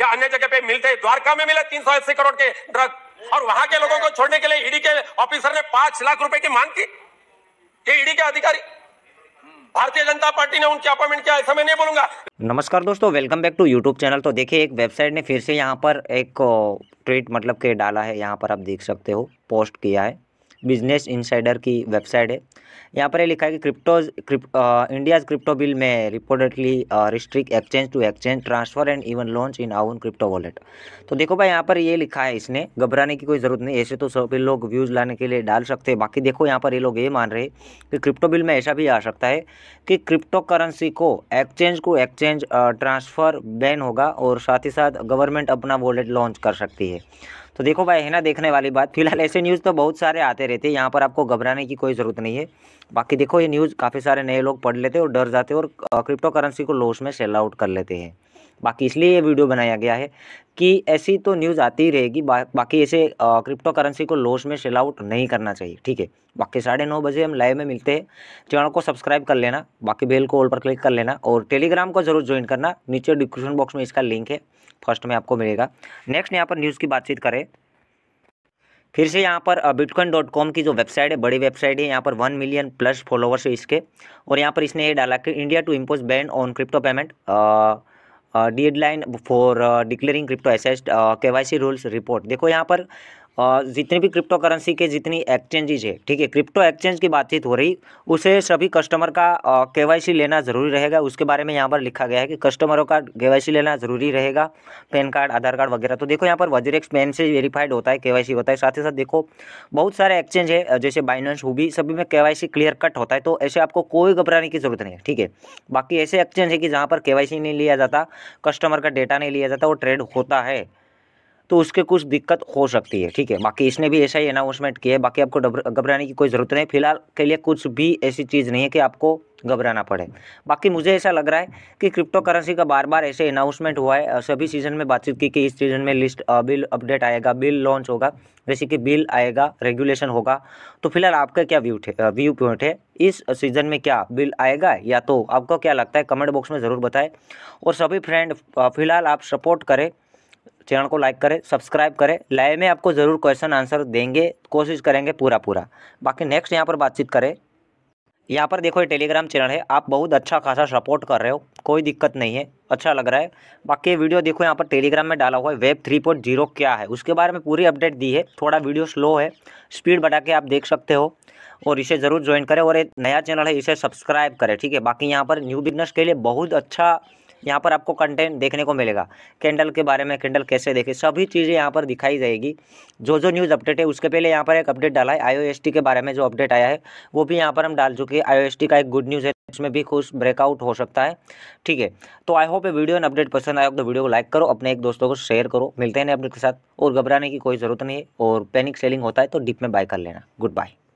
या अन्य जगह पे मिलते द्वारका में मिले तीन करोड़ के ड्रग और वहां के लोगों को छोड़ने के लिए ईडी के ऑफिसर ने पांच लाख रुपए की मांग की ये ईडी के अधिकारी भारतीय जनता पार्टी ने उनके अपॉइंटमेंट किया ऐसा मैं नहीं बोलूंगा नमस्कार दोस्तों welcome back to YouTube channel तो देखिए एक वेबसाइट ने फिर से यहाँ पर एक ट्वीट मतलब के डाला है यहाँ पर आप देख सकते हो पोस्ट किया है बिजनेस इनसाइडर की वेबसाइट है यहाँ पर लिखा है कि क्रिप्टोज क्रिप, इंडियाज क्रिप्टो बिल में reportedly restrict exchange to exchange transfer and even launch in own crypto wallet तो देखो भाई यहाँ पर ये लिखा है इसने घबराने की कोई ज़रूरत नहीं ऐसे तो सभी लोग व्यूज़ लाने के लिए डाल सकते हैं बाकी देखो यहाँ पर ये लोग ये मान रहे कि क्रिप्टो बिल में ऐसा भी आ सकता है कि क्रिप्टो करेंसी को एक्सचेंज को एक्सचेंज ट्रांसफ़र बैन होगा और साथ ही साथ गवर्नमेंट अपना वॉलेट लॉन्च कर सकती है तो देखो भाई है ना देखने वाली बात फिलहाल ऐसे न्यूज़ तो बहुत सारे आते रहते हैं यहाँ पर आपको घबराने की कोई ज़रूरत नहीं है बाकी देखो ये न्यूज़ काफ़ी सारे नए लोग पढ़ लेते हैं और डर जाते हैं और क्रिप्टो करेंसी को लॉस में सेल आउट कर लेते हैं बाकी इसलिए ये वीडियो बनाया गया है कि ऐसी तो न्यूज़ आती ही रहेगी बा, बाकी ऐसे क्रिप्टो करेंसी को लॉस में सेल आउट नहीं करना चाहिए ठीक है बाकी साढ़े नौ बजे हम लाइव में मिलते हैं चैनल को सब्सक्राइब कर लेना बाकी बेल को ऑल पर क्लिक कर लेना और टेलीग्राम को जरूर ज्वाइन करना नीचे डिस्क्रिप्शन बॉक्स में इसका लिंक है फर्स्ट में आपको मिलेगा नेक्स्ट यहाँ पर न्यूज़ की बातचीत करें फिर से यहाँ पर बिटकॉइन डॉट कॉम की जो वेबसाइट है बड़ी वेबसाइट है यहाँ पर वन मिलियन प्लस फॉलोवर्स है इसके और यहाँ पर इसने ये डाला कि India to impose ban on crypto payment deadline for declaring crypto assets K Y C rules report देखो यहाँ पर जितने भी क्रिप्टो करेंसी के जितनी एक्सचेंजेज है ठीक है क्रिप्टो एक्सचेंज की बातचीत हो रही उसे सभी कस्टमर का के लेना ज़रूरी रहेगा उसके बारे में यहाँ पर लिखा गया है कि कस्टमरों का के लेना ज़रूरी रहेगा पैन कार्ड आधार कार्ड वगैरह तो देखो यहाँ पर वज्रेक्स पेन से वेरीफाइड होता है के होता है साथ ही साथ देखो बहुत सारे एक्सचेंज है जैसे बाइनेंस हुबी सभी में के क्लियर कट होता है तो ऐसे आपको कोई घबराने की ज़रूरत नहीं है ठीक है बाकी ऐसे एक्सचेंज है कि जहाँ पर के नहीं लिया जाता कस्टमर का डेटा नहीं लिया जाता वो ट्रेड होता है तो उसके कुछ दिक्कत हो सकती है ठीक है बाकी इसने भी ऐसा ही अनाउंसमेंट किया है बाकी आपको घबराने की कोई ज़रूरत नहीं फिलहाल के लिए कुछ भी ऐसी चीज़ नहीं है कि आपको घबराना पड़े बाकी मुझे ऐसा लग रहा है कि क्रिप्टो करेंसी का बार बार ऐसे अनाउंसमेंट हुआ है सभी सीज़न में बातचीत की कि इस सीज़न में लिस्ट बिल अपडेट आएगा बिल लॉन्च होगा जैसे कि बिल आएगा रेगुलेशन होगा तो फिलहाल आपका क्या व्यू व्यू पॉइंट है इस सीज़न में क्या बिल आएगा या तो आपको क्या लगता है कमेंट बॉक्स में ज़रूर बताएं और सभी फ्रेंड फिलहाल आप सपोर्ट करें चैनल को लाइक करें सब्सक्राइब करें लाइव में आपको ज़रूर क्वेश्चन आंसर देंगे कोशिश करेंगे पूरा पूरा बाकी नेक्स्ट यहाँ पर बातचीत करें यहाँ पर देखो ये टेलीग्राम चैनल है आप बहुत अच्छा खासा सपोर्ट कर रहे हो कोई दिक्कत नहीं है अच्छा लग रहा है बाकी वीडियो देखो यहाँ पर टेलीग्राम में डाला हुआ है वेब थ्री पॉइंट जीरो क्या है उसके बारे में पूरी अपडेट दी है थोड़ा वीडियो स्लो है स्पीड बढ़ा के आप देख सकते हो और इसे ज़रूर ज्वाइन करें और एक नया चैनल है इसे सब्सक्राइब करें ठीक है बाकी यहाँ पर न्यू बिजनेस के लिए बहुत अच्छा यहाँ पर आपको कंटेंट देखने को मिलेगा कैंडल के बारे में कैंडल कैसे देखे सभी चीज़ें यहाँ पर दिखाई जाएगी जो जो न्यूज़ अपडेट है उसके पहले यहाँ पर एक अपडेट डाला है आई के बारे में जो अपडेट आया है वो भी यहाँ पर हम डाल चुके हैं आई का एक गुड न्यूज़ है इसमें भी खुश ब्रेकआउट हो सकता है ठीक है तो आई होप ये वीडियो एंड अपडेट पसंद आए तो वीडियो को लाइक करो अपने एक दोस्तों को शेयर करो मिलते हैं अपडेट के साथ और घबराने की कोई ज़रूरत नहीं है और पैनिक सेलिंग होता है तो डिप में बाय कर लेना गुड बाय